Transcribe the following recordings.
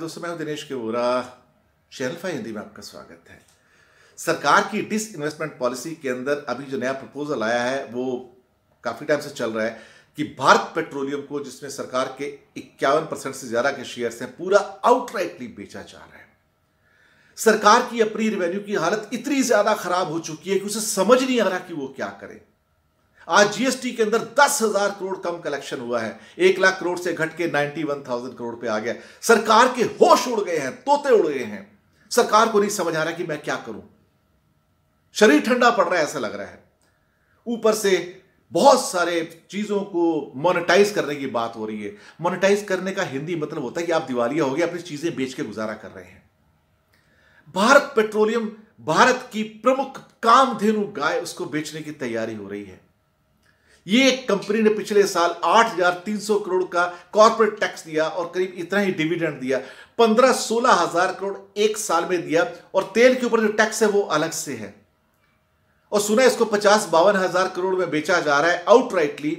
दोस्तों मैं हूं दिनेश केवरा चैनल फाइव हिंदी में आपका स्वागत है सरकार की डिस इन्वेस्टमेंट पॉलिसी के अंदर अभी जो नया प्रपोजल आया है वो काफ़ी टाइम से चल रहा है कि भारत पेट्रोलियम को जिसमें सरकार के इक्यावन परसेंट से ज़्यादा के शेयर्स हैं पूरा आउटराइटली बेचा जा रहा है सरकार की अपनी रिवेन्यू की हालत इतनी ज़्यादा खराब हो चुकी है कि उसे समझ नहीं आ रहा कि वो क्या करें आज जीएसटी के अंदर दस हजार करोड़ कम कलेक्शन हुआ है एक लाख करोड़ से घट के नाइनटी वन थाउजेंड करोड़ पे आ गया सरकार के होश उड़ गए हैं तोते उड़ गए हैं सरकार को नहीं समझ आ रहा कि मैं क्या करूं शरीर ठंडा पड़ रहा है ऐसा लग रहा है ऊपर से बहुत सारे चीज़ों को मोनेटाइज करने की बात हो रही है मोनेटाइज करने का हिंदी मतलब होता है कि आप दिवालिया हो गए अपनी चीज़ें बेच के गुजारा कर रहे हैं भारत पेट्रोलियम भारत की प्रमुख कामधेनु गाय उसको बेचने की तैयारी हो रही है ये कंपनी ने पिछले साल 8,300 करोड़ का कॉरपोरेट टैक्स दिया और करीब इतना ही डिविडेंड दिया पंद्रह सोलह हजार करोड़ एक साल में दिया और तेल के ऊपर जो टैक्स है वो अलग से है और सुना इसको पचास बावन हजार करोड़ में बेचा जा रहा है आउटराइटली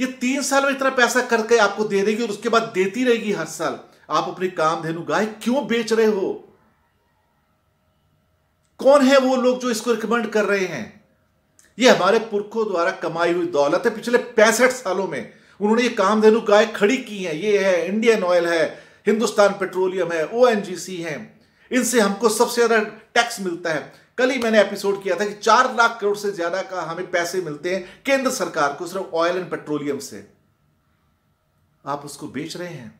ये तीन साल में इतना पैसा करके आपको दे देगी और उसके बाद देती रहेगी हर साल आप अपनी काम धेनु गाय क्यों बेच रहे हो कौन है वो लोग जो इसको रिकमेंड कर रहे हैं ये हमारे पुरखों द्वारा कमाई हुई दौलत है पिछले पैंसठ सालों में उन्होंने ये कामधेनु गाय खड़ी की है ये है इंडियन ऑयल है हिंदुस्तान पेट्रोलियम है ओ है इनसे हमको सबसे ज़्यादा टैक्स मिलता है कल ही मैंने एपिसोड किया था कि चार लाख करोड़ से ज़्यादा का हमें पैसे मिलते हैं केंद्र सरकार को सिर्फ ऑयल एंड पेट्रोलियम से आप उसको बेच रहे हैं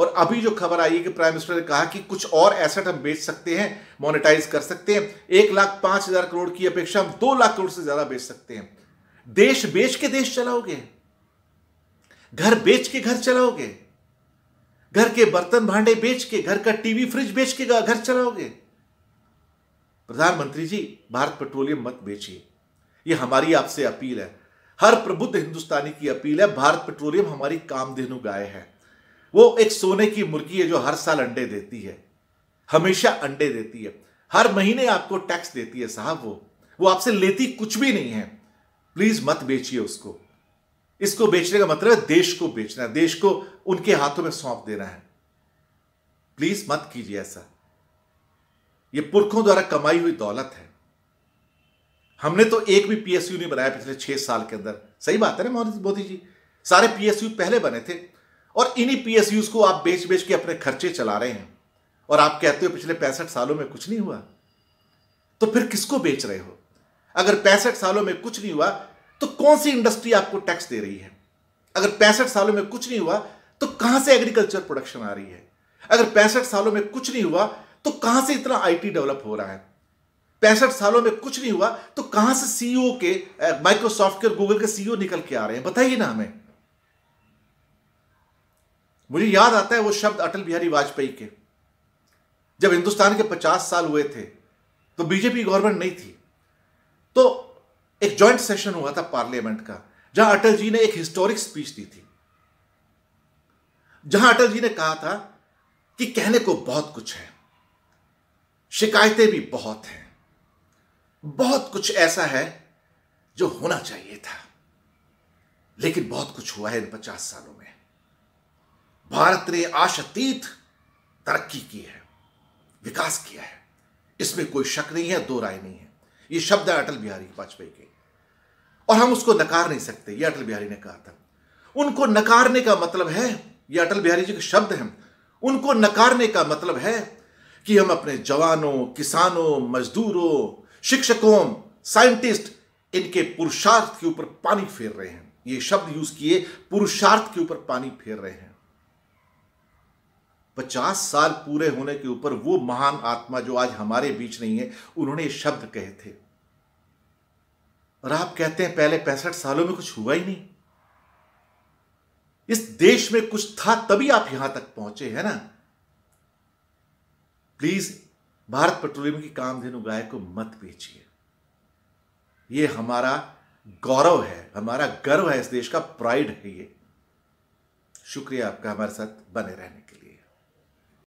और अभी जो खबर आई है कि प्राइम मिनिस्टर ने कहा कि कुछ और एसेट हम बेच सकते हैं मोनेटाइज कर सकते हैं एक लाख पांच हजार करोड़ की अपेक्षा हम दो लाख करोड़ से ज्यादा बेच सकते हैं देश बेच के देश चलाओगे घर बेच के घर चलाओगे घर के बर्तन भांडे बेच के घर का टीवी फ्रिज बेच के घर चलाओगे प्रधानमंत्री जी भारत पेट्रोलियम मत बेचिए यह हमारी आपसे अपील है हर प्रबुद्ध हिंदुस्तानी की अपील है भारत पेट्रोलियम हमारी कामधेनु गाय है वो एक सोने की मुर्गी है जो हर साल अंडे देती है हमेशा अंडे देती है हर महीने आपको टैक्स देती है साहब वो वो आपसे लेती कुछ भी नहीं है प्लीज मत बेचिए उसको इसको बेचने का मतलब है देश को बेचना है देश को उनके हाथों में सौंप देना है प्लीज मत कीजिए ऐसा ये पुरखों द्वारा कमाई हुई दौलत है हमने तो एक भी पीएसयू नहीं बनाया पिछले छह साल के अंदर सही बात है ना मोदी जी सारे पीएसयू पहले बने थे और इन्हीं पीएसयूज को आप बेच बेच के अपने खर्चे चला रहे हैं और आप कहते हो पिछले पैंसठ सालों में कुछ नहीं हुआ तो फिर किसको बेच रहे हो अगर पैंसठ सालों में कुछ नहीं हुआ तो कौन सी इंडस्ट्री आपको टैक्स दे रही है अगर पैंसठ सालों में कुछ नहीं हुआ तो कहां से एग्रीकल्चर प्रोडक्शन आ रही है अगर पैंसठ सालों में कुछ नहीं हुआ तो कहां से इतना आईटी डेवलप हो रहा है पैंसठ सालों में कुछ नहीं हुआ तो कहां से सीईओ e के माइक्रोसॉफ्ट के और गूगल के सीईओ e निकल के आ रहे हैं बताइए ना हमें मुझे याद आता है वो शब्द अटल बिहारी वाजपेयी के जब हिंदुस्तान के 50 साल हुए थे तो बीजेपी गवर्नमेंट नहीं थी तो एक जॉइंट सेशन हुआ था पार्लियामेंट का जहां अटल जी ने एक हिस्टोरिक स्पीच दी थी जहां अटल जी ने कहा था कि कहने को बहुत कुछ है शिकायतें भी बहुत हैं बहुत कुछ ऐसा है जो होना चाहिए था लेकिन बहुत कुछ हुआ है इन पचास सालों में भारत ने आशतीत तरक्की की है विकास किया है इसमें कोई शक नहीं है दो राय नहीं है ये शब्द है अटल बिहारी वाजपेयी के और हम उसको नकार नहीं सकते ये अटल बिहारी ने कहा था उनको नकारने का मतलब है ये अटल बिहारी जी के शब्द हैं उनको नकारने का मतलब है कि हम अपने जवानों किसानों मजदूरों शिक्षकों साइंटिस्ट इनके पुरुषार्थ के ऊपर पानी फेर रहे हैं ये शब्द यूज किए पुरुषार्थ के ऊपर पानी फेर रहे हैं पचास साल पूरे होने के ऊपर वो महान आत्मा जो आज हमारे बीच नहीं है उन्होंने ये शब्द कहे थे और आप कहते हैं पहले पैंसठ सालों में कुछ हुआ ही नहीं इस देश में कुछ था तभी आप यहां तक पहुंचे है ना प्लीज भारत पेट्रोलियम की कामधेनु गाय को मत बेचिए यह हमारा गौरव है हमारा गर्व है इस देश का प्राइड है ये शुक्रिया आपका हमारे साथ बने रहने के लिए